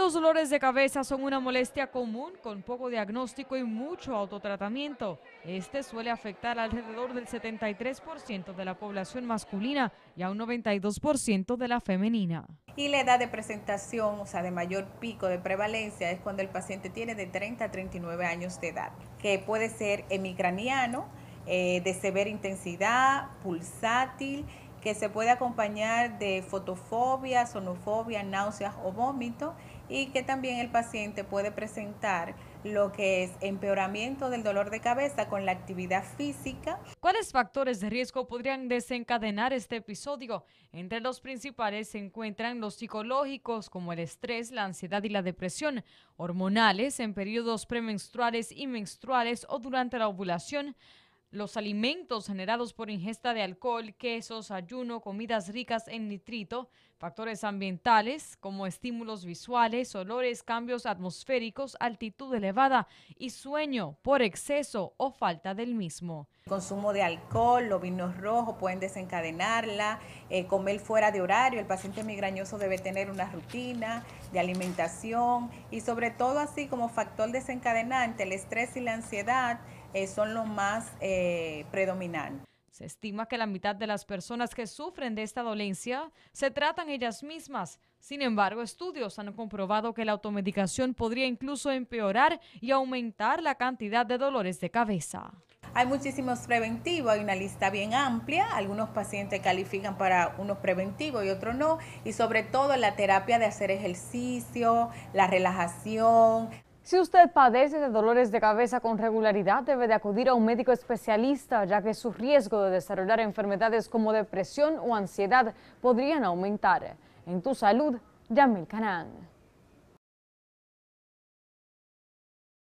Los dolores de cabeza son una molestia común con poco diagnóstico y mucho autotratamiento. Este suele afectar alrededor del 73% de la población masculina y a un 92% de la femenina. Y la edad de presentación, o sea, de mayor pico de prevalencia, es cuando el paciente tiene de 30 a 39 años de edad, que puede ser hemicraniano, eh, de severa intensidad, pulsátil, que se puede acompañar de fotofobia, sonofobia, náuseas o vómito y que también el paciente puede presentar lo que es empeoramiento del dolor de cabeza con la actividad física. ¿Cuáles factores de riesgo podrían desencadenar este episodio? Entre los principales se encuentran los psicológicos como el estrés, la ansiedad y la depresión, hormonales en periodos premenstruales y menstruales o durante la ovulación, los alimentos generados por ingesta de alcohol, quesos, ayuno, comidas ricas en nitrito, factores ambientales como estímulos visuales, olores, cambios atmosféricos, altitud elevada y sueño por exceso o falta del mismo. consumo de alcohol, los vinos rojos pueden desencadenarla, eh, comer fuera de horario, el paciente migrañoso debe tener una rutina de alimentación y sobre todo así como factor desencadenante el estrés y la ansiedad eh, son los más eh, predominantes. Se estima que la mitad de las personas que sufren de esta dolencia se tratan ellas mismas. Sin embargo, estudios han comprobado que la automedicación podría incluso empeorar y aumentar la cantidad de dolores de cabeza. Hay muchísimos preventivos, hay una lista bien amplia, algunos pacientes califican para unos preventivos y otros no, y sobre todo la terapia de hacer ejercicio, la relajación, si usted padece de dolores de cabeza con regularidad, debe de acudir a un médico especialista, ya que su riesgo de desarrollar enfermedades como depresión o ansiedad podrían aumentar. En tu salud, Yamil Canán.